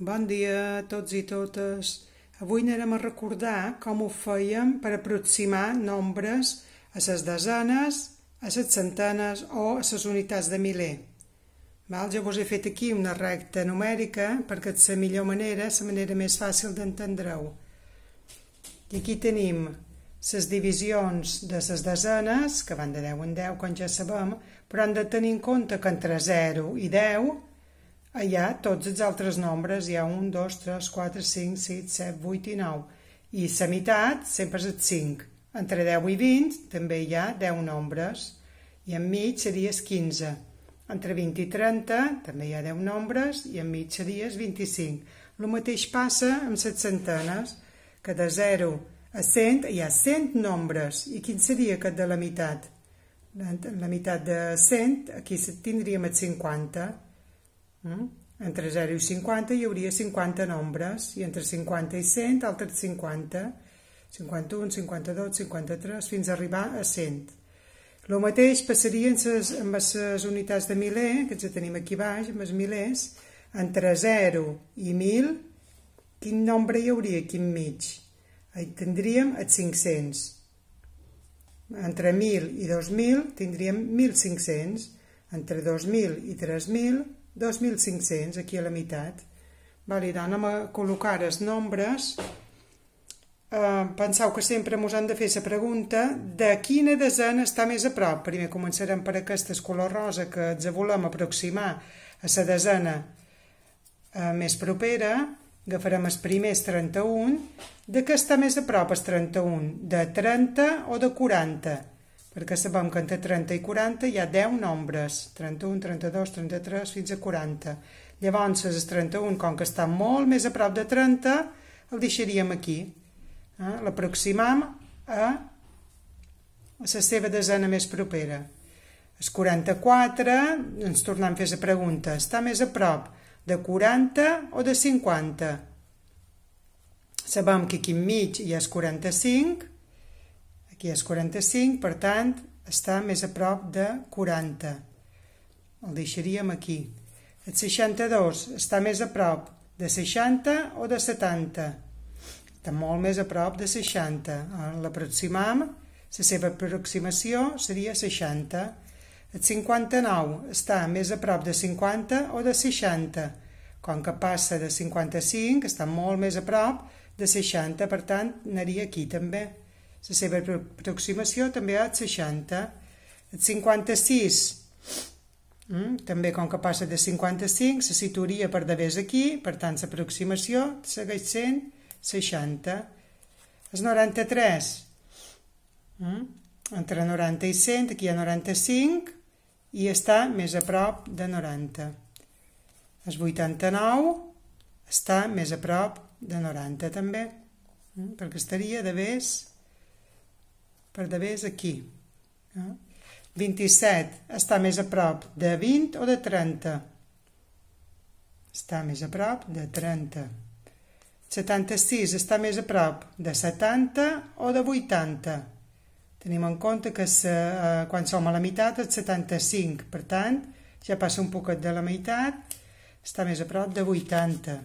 Bon dia a tots i totes. Avui anirem a recordar com ho fèiem per aproximar nombres a les desenes, a les centenes o a les unitats de miler. Val? Jo vos he fet aquí una recta numèrica perquè és la millor manera, la manera més fàcil d'entendre-ho. I aquí tenim les divisions de les desenes, que van de 10 en 10, com ja sabem, però han de tenir en compte que entre 0 i 10 ha tots els altres nombres hi ha un, 2, 3, 4, 5, 6, 7, 8 i 9. I la meitat sempre és el 5. Entre 10 i 20 també hi ha 10 nombres. I mig seria el 15. Entre 20 i 30 també hi ha 10 nombres i en mig seria el 25. El mateix passa amb les centenes, que de 0 a 100 hi ha 100 nombres. I quin seria aquest de la meitat? La, la meitat de 100, aquí tindríem el 50. Mm? Entre 0 i 50 hi hauria 50 nombres, i entre 50 i 100 altres 50, 51, 52, 53, fins a arribar a 100. El mateix passaria amb les unitats de miler, que ja tenim aquí baix, amb els milers, entre 0 i 1.000, quin nombre hi hauria aquí enmig? Hi tindríem els 500. Entre 1.000 i 2.000 tindríem 1.500 entre 2.000 i 3.000, 2.500 aquí a la meitat. Vale, anem a col·locar els nombres. Eh, penseu que sempre ens han de fer la pregunta de quina desena està més a prop. Primer començarem per aquestes color rosa que ens volem aproximar a la desena eh, més propera. Agafarem els primers 31. De què està més a prop els 31? De 30 o de 40? Perquè sabem que entre 30 i 40 hi ha 10 nombres, 31, 32, 33, fins a 40. Llavors, els 31, com que està molt més a prop de 30, el deixaríem aquí. Eh? L'aproximam a la seva desena més propera. Els 44 ens tornem a fer la pregunta. Està més a prop de 40 o de 50? Sabem que aquí enmig hi ha els 45, Aquí és 45, per tant, està més a prop de 40. El deixaríem aquí. El 62 està més a prop de 60 o de 70? Està molt més a prop de 60. Eh, l'aproximam, la seva aproximació seria 60. El 59 està més a prop de 50 o de 60? Com que passa de 55, està molt més a prop de 60, per tant, aniria aquí també. La seva aproximació també és 60. El 56, mm, també com que passa de 55, se situaria per davés aquí, per tant, l'aproximació segueix sent 60. El 93, mm, entre 90 i 100, aquí hi ha 95, i està més a prop de 90. El 89 està més a prop de 90 també, mm, perquè estaria de vés per d'haver és aquí. Eh? No? 27 està més a prop de 20 o de 30? Està més a prop de 30. 76 està més a prop de 70 o de 80? Tenim en compte que se, eh, quan som a la meitat és 75, per tant, ja passa un poquet de la meitat, està més a prop de 80.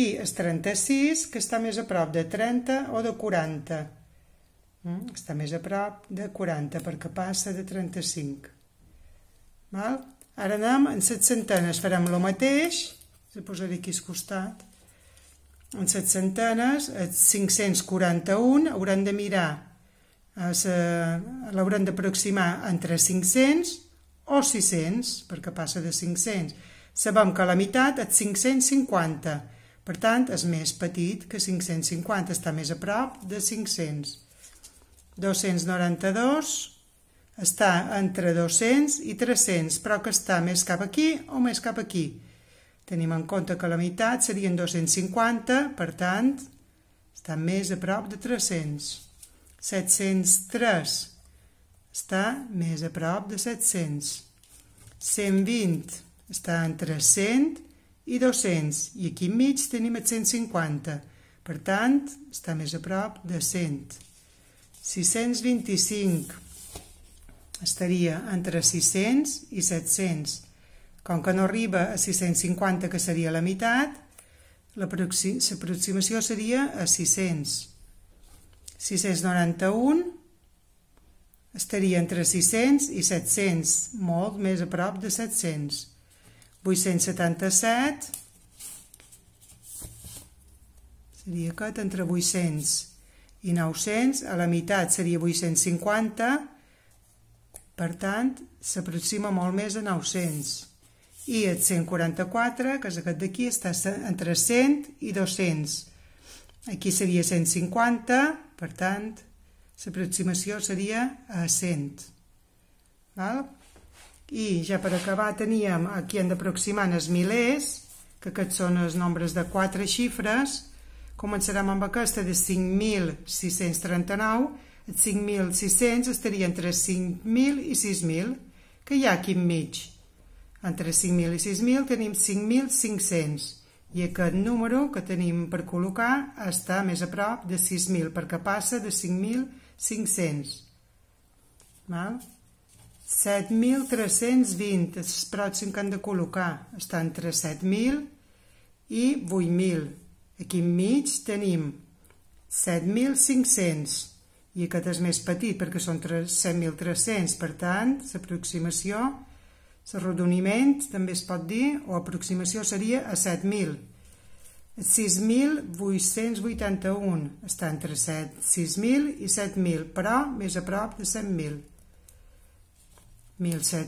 I és 36, que està més a prop de 30 o de 40. Mm, està més a prop de 40 perquè passa de 35. Val? Ara anem en 7 centenes, farem el mateix, se posaré aquí al costat. En 7 centenes, els 541 hauran de mirar, eh, l'hauran d'aproximar entre 500 o 600, perquè passa de 500. Sabem que la meitat és 550, per tant, és més petit que 550, està més a prop de 500. 292 està entre 200 i 300, però que està més cap aquí o més cap aquí. Tenim en compte que la meitat serien 250, per tant, està més a prop de 300. 703 està més a prop de 700. 120 està entre 100 i 200, i aquí enmig tenim 150. Per tant, està més a prop de 100. 625 estaria entre 600 i 700. Com que no arriba a 650, que seria la meitat, l'aproximació seria a 600. 691 estaria entre 600 i 700, molt més a prop de 700. 877 seria aquest entre 800 i 900, a la meitat seria 850, per tant, s'aproxima molt més a 900. I el 144, que és aquest d'aquí, està entre 100 i 200. Aquí seria 150, per tant, l'aproximació seria a 100. Val? I ja per acabar teníem, aquí hem d'aproximar els milers, que aquests són els nombres de quatre xifres, Començarem amb aquesta de 5.639, Els 5.600 estaria entre 5.000 i 6.000, que hi ha aquí enmig. Entre 5.000 i 6.000 tenim 5.500 i aquest número que tenim per col·locar està més a prop de 6.000 perquè passa de 5.500. 7.320 és pròxim que han de col·locar. Està entre 7.000 i 8.000. Aquí enmig tenim 7.500 i aquest és més petit perquè són 7.300, per tant, l'aproximació, l'arrodoniment també es pot dir, o aproximació seria a 7.000. 6.881 està entre 6.000 i 7.000, però més a prop de 7.000. 1.700.